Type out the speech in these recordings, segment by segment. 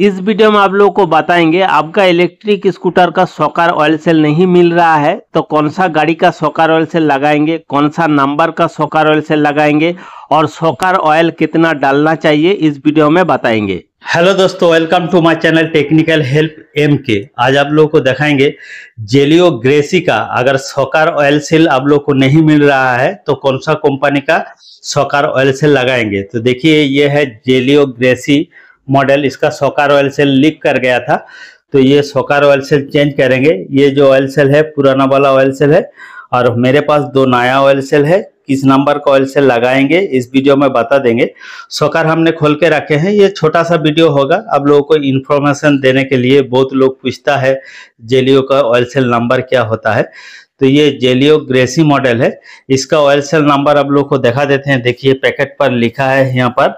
इस वीडियो में आप लोगों को बताएंगे आपका इलेक्ट्रिक स्कूटर का सोकार ऑयल सेल नहीं मिल रहा है तो कौन सा गाड़ी का सोकार ऑयल सेल लगाएंगे कौन सा नंबर का सोकार ऑयल सेल लगाएंगे और सोकार ऑयल कितना डालना चाहिए इस वीडियो में बताएंगे हेलो दोस्तों welcome to my channel technical help M K आज आप लोगों को दिखाएंगे जेलियो ग्रेसी का अगर सोकार ऑयल सेल आप लोग को नहीं मिल रहा है तो कौन सा कंपनी का सोकार ऑयल सेल लगाएंगे तो देखिए ये है जेलियो ग्रेसी मॉडल इसका सोकार ऑयल सेल लीक कर गया था तो ये सोकार ऑयल सेल चेंज करेंगे ये जो ऑयल सेल है पुराना वाला ऑयल सेल है और मेरे पास दो नया ऑयल सेल है किस नंबर का ऑयल सेल लगाएंगे इस वीडियो में बता देंगे सोकार हमने खोल के रखे हैं ये छोटा सा वीडियो होगा आप लोगों को इन्फॉर्मेशन देने के लिए बहुत लोग पूछता है जेलियो का ऑयल सेल नंबर क्या होता है तो ये जेलियो ग्रेसी मॉडल है इसका ऑयल सेल नंबर आप लोग को दिखा देते हैं देखिए पैकेट पर लिखा है यहाँ पर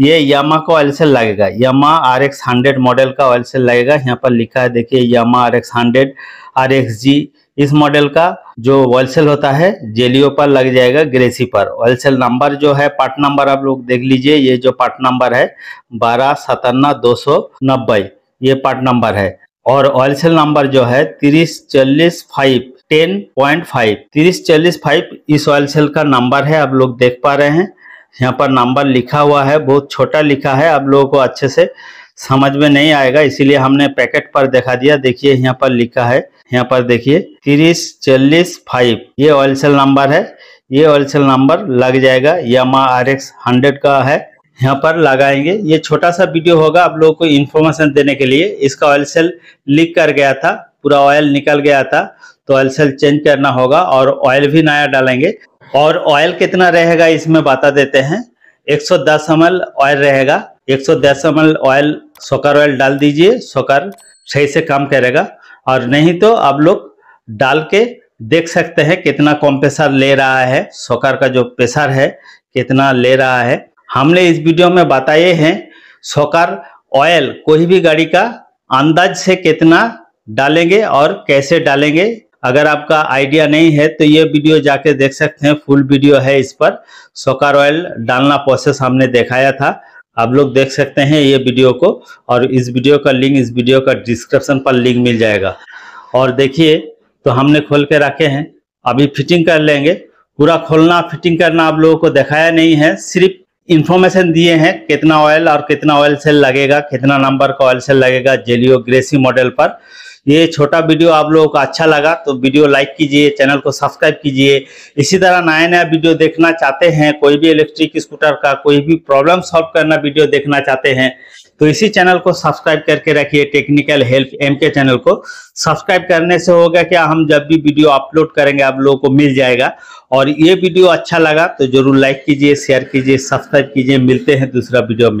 ये यामा का ऑयल सेल लगेगा Yamaha R X hundred model का ऑयल सेल लगेगा यहाँ पर लिखा है देखिए Yamaha R X hundred R X G इस मॉडल का जो ऑयल सेल होता है जेलियो पर लग जाएगा ग्रेसी पर ऑयल सेल नंबर जो है पार्ट नंबर आप लोग देख लीजिए ये जो पार्ट नंबर है बारह सतन्ना दो सौ नब्बे ये पार्ट नंबर है और ऑयल सेल नंबर जो है तीस चालीस फाइव टेन पॉइंट फाइव तीस चालीस फाइव इस ऑयल सेल का नंबर है आप लोग देख पा रहे हैं यहाँ पर नंबर लिखा हुआ है बहुत छोटा लिखा है आप लोगों को अच्छे से समझ में नहीं आएगा इसीलिए हमने पैकेट पर देखा दिया देखिए यहाँ पर लिखा है यहाँ पर देखिए तीस चालीस फाइव ये ऑयल सेल नंबर है ये ऑयल सेल नंबर लग जाएगा यामा आर एक्स हंड्रेड का है यहाँ पर लगाएंगे ये छोटा सा वीडियो होगा आप लोगों को इन्फॉर्मेशन देने के लिए इसका ऑयल सेल लीक कर गया था पूरा ऑयल निकल गया था तो ऑयल सेल चेंज करना होगा और ऑयल भी नया डालेंगे और ऑयल कितना रहेगा इसमें बता देते हैं 110 ml ऑयल रहेगा 110 ml ऑयल सोकर ऑयल डाल दीजिए सोकर सही से काम करेगा और नहीं तो आप लोग डाल के देख सकते हैं कितना कम प्रेशर ले रहा है सोकर का जो प्रेशर है कितना ले रहा है हमने इस वीडियो में बताए हैं सोकर ऑयल कोई भी गाड़ी का अंदाज से कितना डालेंगे और कैसे डालेंगे अगर आपका आइडिया नहीं है तो ये वीडियो जाके देख सकते हैं फुल वीडियो है इस पर सोकार ऑयल डालना प्रोसेस हमने दिखाया था आप लोग देख सकते हैं ये वीडियो को और इस वीडियो का लिंक इस वीडियो का डिस्क्रिप्शन पर लिंक मिल जाएगा और देखिए तो हमने खोल के रखे हैं अभी फिटिंग कर लेंगे पूरा खोलना फिटिंग करना आप लोगों को दिखाया नहीं है सिर्फ इन्फॉर्मेशन दिए हैं कितना ऑयल और कितना ऑयल सेल लगेगा कितना नंबर का ऑयल सेल लगेगा जेलियो ग्रेसी मॉडल पर ये छोटा वीडियो आप लोगों को अच्छा लगा तो वीडियो लाइक कीजिए चैनल को सब्सक्राइब कीजिए इसी तरह नया नया वीडियो देखना चाहते हैं कोई भी इलेक्ट्रिक स्कूटर का कोई भी प्रॉब्लम सॉल्व करना वीडियो देखना चाहते हैं तो इसी चैनल को सब्सक्राइब करके रखिए technical help M K channel को सब्सक्राइब करने से होगा क्या हम जब भी वीडियो अपलोड करेंगे आप लोगों को मिल जाएगा और ये वीडियो अच्छा लगा तो जरूर लाइक कीजिए शेयर कीजिए सब्सक्राइब कीजिए मिलते हैं दूसरा वीडियो में